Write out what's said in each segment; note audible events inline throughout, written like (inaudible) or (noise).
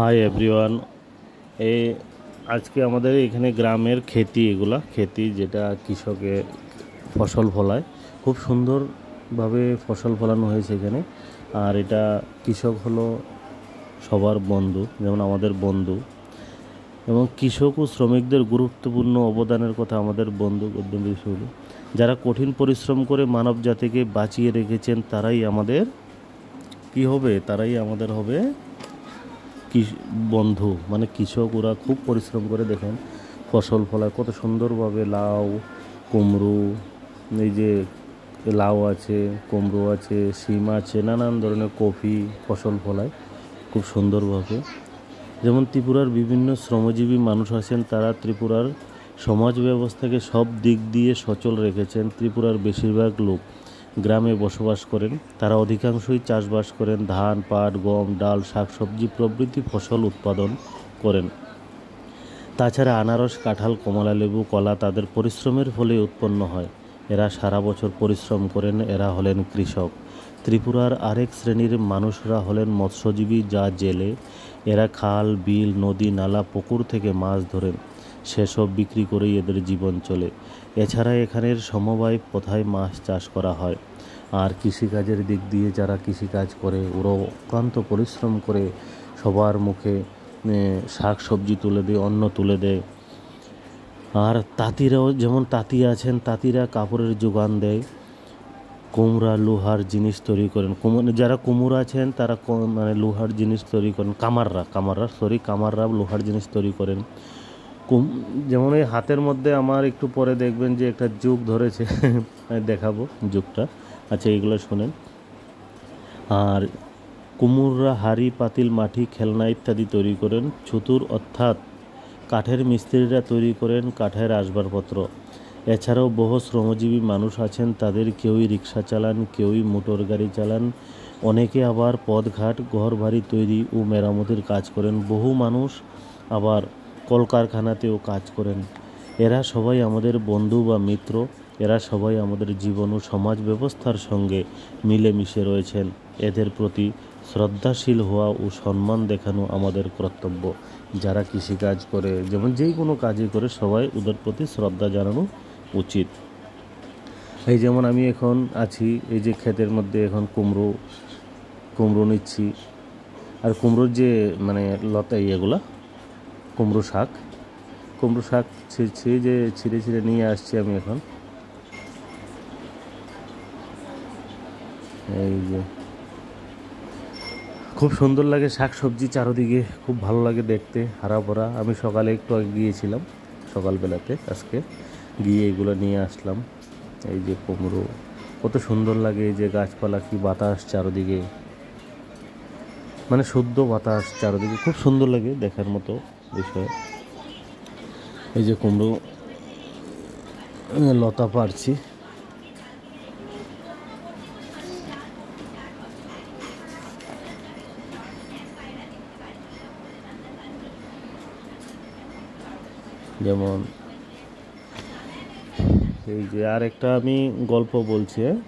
hi everyone এ আজকে আমাদের এখানে গ্রামের খেতি এগুলা খেতি যেটা কৃষকে ফসল ফলায় খুব সুন্দরভাবে ফসল ফলানো হয়েছে এখানে আর এটা কৃষক হলো সবার বন্ধু যেমন আমাদের বন্ধু এবং কৃষক ও শ্রমিকদের গুরুত্বপূর্ণ অবদানের কথা আমাদের বন্ধু গদ্যম বিশ্বগুলো যারা কঠিন পরিশ্রম করে মানব জাতিকে বাঁচিয়ে রেখেছেন তারাই আমাদের কি হবে তারাই আমাদের হবে বন্ধু মানে কৃষক ওরা খুব পরিশ্রম করে দেখেন ফসল ফলায় কত সুন্দরভাবে লাউ কুমড়ো এই যে লাউ আছে কুমড়ো আছে শিম আছে নানান ধরনের কফি ফসল ফলায় খুব সুন্দরভাবে যেমন ত্রিপুরার বিভিন্ন শ্রমজীবী মানুষ আছেন তারা ত্রিপুরার সমাজ ব্যবস্থাকে সব দিক দিয়ে সচল রেখেছেন ত্রিপুরার বেশিরভাগ লোক গ্রামে বসবাস করেন তারা অধিকাংশই চাষবাস করেন ধান পাট গম ডাল শাকসবজি প্রভৃতি ফসল উৎপাদন করেন তাছাড়া আনারস কাঁঠাল কমলা লেবু কলা তাদের পরিশ্রমের ফলে উৎপন্ন হয় এরা সারা বছর পরিশ্রম করেন এরা হলেন কৃষক ত্রিপুরার আরেক শ্রেণীর মানুষরা হলেন মৎস্যজীবী যা জেলে এরা খাল বিল নদী নালা পুকুর থেকে মাছ ধরেন সেসব বিক্রি করেই এদের জীবন চলে এছাড়া এখানের সমবায় প্রথায় মাছ চাষ করা হয় আর কৃষিকাজের দিক দিয়ে যারা কৃষিকাজ করে ওরা অক্লান্ত পরিশ্রম করে সবার মুখে শাক সবজি তুলে দেয় অন্ন তুলে দেয় আর তাঁতিরাও যেমন তাঁতি আছেন তাঁতিরা কাপড়ের যোগান দেয় কুমড়া লোহার জিনিস তৈরি করেন কুমোর যারা কুমুর আছেন তারা মানে লোহার জিনিস তৈরি করেন কামাররা কামাররা সরি কামাররা লোহার জিনিস তৈরি করেন কুম যেমন এই হাতের মধ্যে আমার একটু পরে দেখবেন যে একটা যুগ ধরেছে দেখাবো যুগটা আচ্ছা এইগুলো শোনেন আর কুমুররা হাড়ি পাতিল মাটি খেলনা ইত্যাদি তৈরি করেন ছুতুর অর্থাৎ কাঠের মিস্ত্রিরা তৈরি করেন কাঠের আসবাবপত্র এছাড়াও বহু শ্রমজীবী মানুষ আছেন তাদের কেউই রিক্সা চালান কেউই মোটর গাড়ি চালান অনেকে আবার পদঘাট ঘর বাড়ি তৈরি ও মেরামতির কাজ করেন বহু মানুষ আবার কলকারখানাতেও কাজ করেন এরা সবাই আমাদের বন্ধু বা মিত্র এরা সবাই আমাদের জীবন ও সমাজ ব্যবস্থার সঙ্গে মিলেমিশে রয়েছেন এদের প্রতি শ্রদ্ধাশীল হওয়া ও সম্মান দেখানো আমাদের কর্তব্য যারা কৃষিকাজ করে যেমন যেই কোনো কাজই করে সবাই ওদের প্রতি শ্রদ্ধা জানানো উচিত এই যেমন আমি এখন আছি এই যে ক্ষেতের মধ্যে এখন কুমড়ো কুমড়ো নিচ্ছি আর কুমড়োর যে মানে লতা এগুলা কুমড়ো শাক কুমড়ো শাক ছিঁড়ছি যে ছিঁড়ে ছিঁড়ে নিয়ে আসছি আমি এখন এই যে খুব সুন্দর লাগে শাক সবজি চারোদিকে খুব ভালো লাগে দেখতে হারা ভরা আমি সকালে একটু আগে গিয়েছিলাম সকালবেলাতে আজকে গিয়ে এগুলো নিয়ে আসলাম এই যে কুমড়ো কত সুন্দর লাগে এই যে গাছপালা কি বাতাস চারোদিকে মানে শুদ্ধ বাতাস চারোদিকে খুব সুন্দর লাগে দেখার মতো বিষয় এই যে কুমড়ো লতা পারছি যেমন এই যে আর একটা আমি গল্প বলছি হ্যাঁ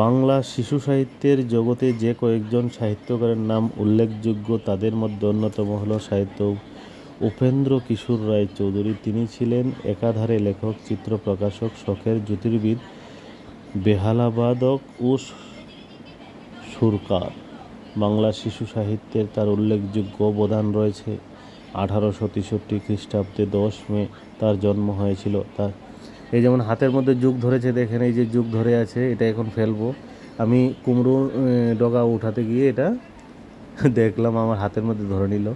বাংলা শিশু সাহিত্যের জগতে যে কয়েকজন সাহিত্যকারের নাম উল্লেখযোগ্য তাদের মধ্যে অন্যতম হল সাহিত্য উপেন্দ্র কিশোর রায় চৌধুরী তিনি ছিলেন একাধারে লেখক চিত্র প্রকাশক শখের জ্যোতির্বিদ বেহালাবাদক ও সুরকার বাংলা শিশু সাহিত্যের তার উল্লেখযোগ্য অবদান রয়েছে আঠারোশো তেষট্টি খ্রিস্টাব্দে দশ মে তার জন্ম হয়েছিল তার এই যেমন হাতের মধ্যে যুগ ধরেছে দেখেন এই যে যুগ ধরে আছে এটা এখন ফেলবো আমি কুমড়ো ডগা উঠাতে গিয়ে এটা (laughs) দেখলাম আমার হাতের মধ্যে ধরে নিল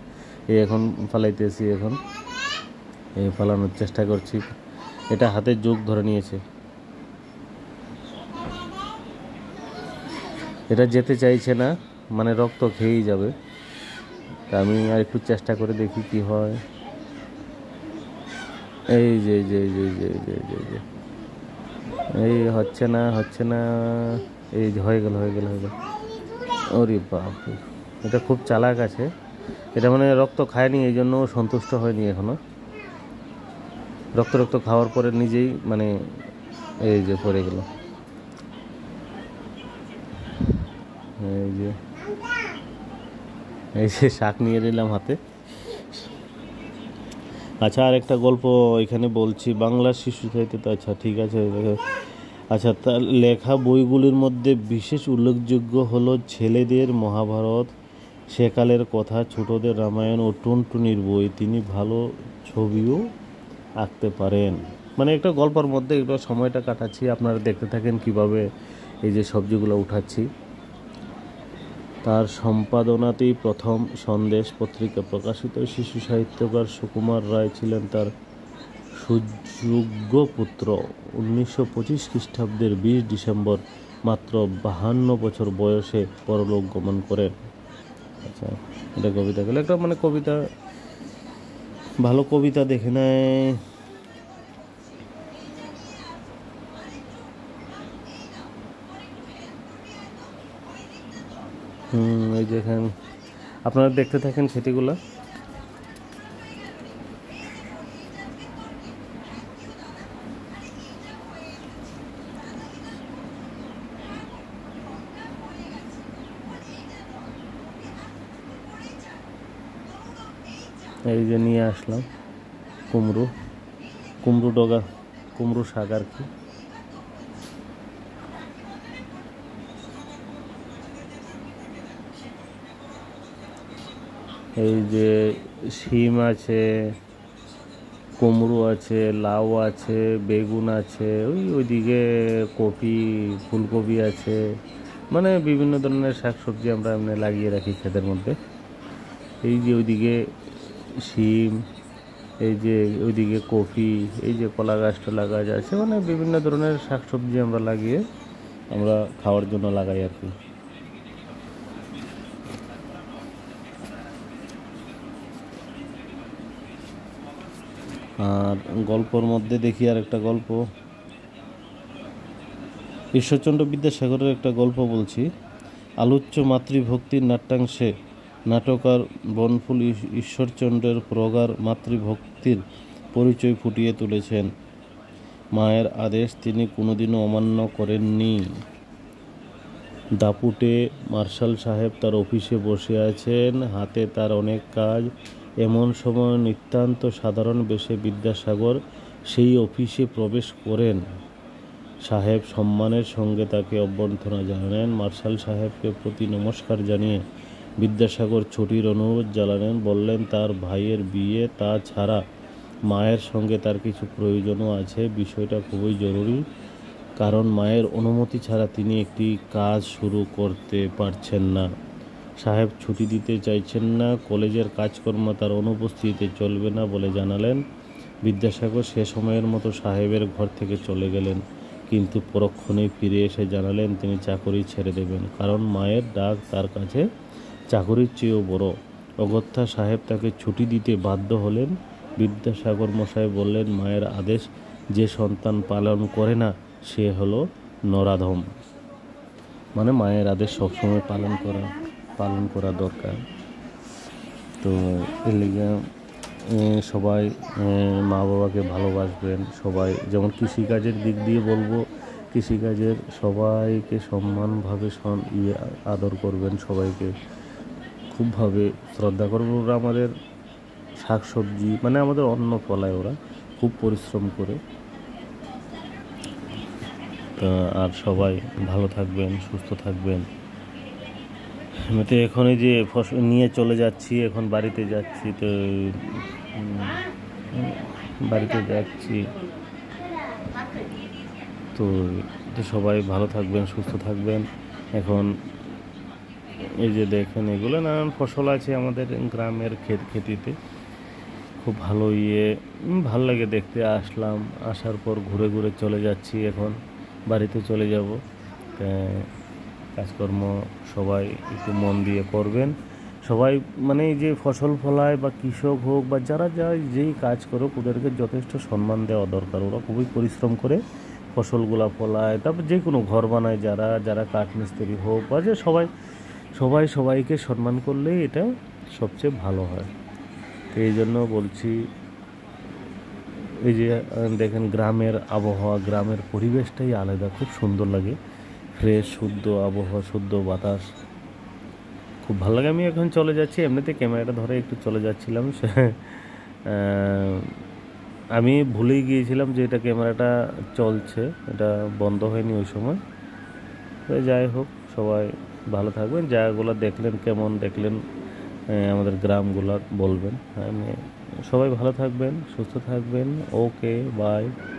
এই এখন ফালাইতেছি এখন এই ফালানোর চেষ্টা করছি এটা হাতে যুগ ধরে নিয়েছে এটা যেতে চাইছে না মানে রক্ত খেয়েই যাবে তা আমি আর একটু চেষ্টা করে দেখি কি হয় এই যে এই যে এই যে এই যে এই হচ্ছে না হচ্ছে না এই যে হয়ে গেল হয়ে গেল হয়ে গেল ওরে বাপ এটা খুব চালাক আছে এটা মানে রক্ত খায়নি এই জন্য সন্তুষ্ট হয়নি এখনো রক্ত রক্ত খাওয়ার পরে নিজেই মানে এই যে পড়ে গেল এই যে এই যে শাক নিয়ে নিলাম হাতে আচ্ছা আর একটা গল্প এখানে বলছি বাংলা শিশু সাহিত্য তো আচ্ছা ঠিক আছে আচ্ছা তার লেখা বইগুলির মধ্যে বিশেষ উল্লেখযোগ্য হলো ছেলেদের মহাভারত সেকালের কথা ছোটদের রামায়ণ ও টুনটুনির বই তিনি ভালো ছবিও আঁকতে পারেন মানে একটা গল্পের মধ্যে একটু সময়টা কাটাচ্ছি আপনারা দেখতে থাকেন কিভাবে এই যে সবজিগুলো উঠাচ্ছি তার সম্পাদনাতেই প্রথম সন্দেশ পত্রিকা প্রকাশিত শিশু সাহিত্যকার সুকুমার রায় ছিলেন তার সুযোগ্য পুত্র উনিশশো পঁচিশ খ্রিস্টাব্দের বিশ ডিসেম্বর মাত্র বাহান্ন বছর বয়সে পরলোক গমন করেন আচ্ছা এটা কবিতা গেলে একটা মানে কবিতা ভালো কবিতা দেখে নেয় এই যে আপনারা দেখতে থাকেন সেটিগুলো এই যে নিয়ে আসলাম কুমড়ো কুমড়ো ডগা কুমড়ো শাক আর কি এই যে শিম আছে কুমড়ো আছে লাউ আছে বেগুন আছে ওই ওইদিকে কপি ফুলকপি আছে মানে বিভিন্ন ধরনের শাকসবজি আমরা এমনি লাগিয়ে রাখি ক্ষেতের মধ্যে এই যে ওইদিকে শিম এই যে ওইদিকে কপি এই যে কলা গাছ টলা গাছ আছে মানে বিভিন্ন ধরনের শাকসবজি আমরা লাগিয়ে আমরা খাওয়ার জন্য লাগাই আর কি আর গল্পর মধ্যে দেখি আর একটা গল্প ঈশ্বরচন্দ্র বিদ্যাসাগরের একটা গল্প বলছি আলোচ্য মাতৃভক্তির নাট্যাংশে নাটকার বনফুল ঈশ্বরচন্দ্রের প্রগার মাতৃভক্তির পরিচয় ফুটিয়ে তুলেছেন মায়ের আদেশ তিনি কোনোদিনও অমান্য করেননি দাপুটে মার্শাল সাহেব তার অফিসে বসে আছেন হাতে তার অনেক কাজ এমন সময় নিতান্ত সাধারণ বেশে বিদ্যাসাগর সেই অফিসে প্রবেশ করেন সাহেব সম্মানের সঙ্গে তাকে অভ্যর্থনা জানালেন মার্শাল সাহেবকে প্রতি নমস্কার জানিয়ে বিদ্যাসাগর ছুটির অনুরোধ জানালেন বললেন তার ভাইয়ের বিয়ে তা ছাড়া মায়ের সঙ্গে তার কিছু প্রয়োজনও আছে বিষয়টা খুবই জরুরি কারণ মায়ের অনুমতি ছাড়া তিনি একটি কাজ শুরু করতে পারছেন না সাহেব ছুটি দিতে চাইছেন না কলেজের কাজকর্ম তার অনুপস্থিতিতে চলবে না বলে জানালেন বিদ্যাসাগর সে সময়ের মতো সাহেবের ঘর থেকে চলে গেলেন কিন্তু পরক্ষণেই ফিরে এসে জানালেন তিনি চাকরি ছেড়ে দেবেন কারণ মায়ের ডাক তার কাছে চাকরির চেয়েও বড় অগত্যা সাহেব তাকে ছুটি দিতে বাধ্য হলেন বিদ্যাসাগর মশাই বললেন মায়ের আদেশ যে সন্তান পালন করে না সে হলো নরাধম মানে মায়ের আদেশ সবসময় পালন করা পালন করা দরকার তো এর লিগে সবাই মা বাবাকে ভালোবাসবেন সবাই যেমন কৃষিকাজের দিক দিয়ে বলবো কৃষিকাজের সবাইকে সম্মানভাবে ইয়ে আদর করবেন সবাইকে খুবভাবে শ্রদ্ধা করবে ওরা আমাদের শাক সবজি মানে আমাদের অন্ন ফলায় ওরা খুব পরিশ্রম করে আর সবাই ভালো থাকবেন সুস্থ থাকবেন আমি তো এখনই যে ফসল নিয়ে চলে যাচ্ছি এখন বাড়িতে যাচ্ছি তো বাড়িতে যাচ্ছি তো সবাই ভালো থাকবেন সুস্থ থাকবেন এখন এই যে দেখেন এগুলো নানান ফসল আছে আমাদের গ্রামের ক্ষেত খেতিতে খুব ভালো ইয়ে ভাল লাগে দেখতে আসলাম আসার পর ঘুরে ঘুরে চলে যাচ্ছি এখন বাড়িতে চলে যাব কাজকর্ম সবাই একটু মন দিয়ে করবেন সবাই মানে যে ফসল ফলায় বা কৃষক হোক বা যারা যা যেই কাজ করুক ওদেরকে যথেষ্ট সম্মান দেওয়া দরকার ওরা খুবই পরিশ্রম করে ফসলগুলা ফলায় তারপর যে কোনো ঘর বানায় যারা যারা কাঠ মিস্ত্রি হোক বা যে সবাই সবাই সবাইকে সম্মান করলে এটা সবচেয়ে ভালো হয় তো এই জন্য বলছি এই যে দেখেন গ্রামের আবহাওয়া গ্রামের পরিবেশটাই আলাদা খুব সুন্দর লাগে ফ্রেশ শুদ্ধ আবহাওয়া শুদ্ধ বাতাস খুব ভালো লাগে আমি এখন চলে যাচ্ছি এমনিতে ক্যামেরাটা ধরে একটু চলে যাচ্ছিলাম (laughs) আমি ভুলেই গিয়েছিলাম যে এটা ক্যামেরাটা চলছে এটা বন্ধ হয়নি ওই সময় তো যাই হোক সবাই ভালো থাকবেন জায়গাগুলো দেখলেন কেমন দেখলেন আমাদের গ্রামগুলো বলবেন আমি সবাই ভালো থাকবেন সুস্থ থাকবেন ওকে বাই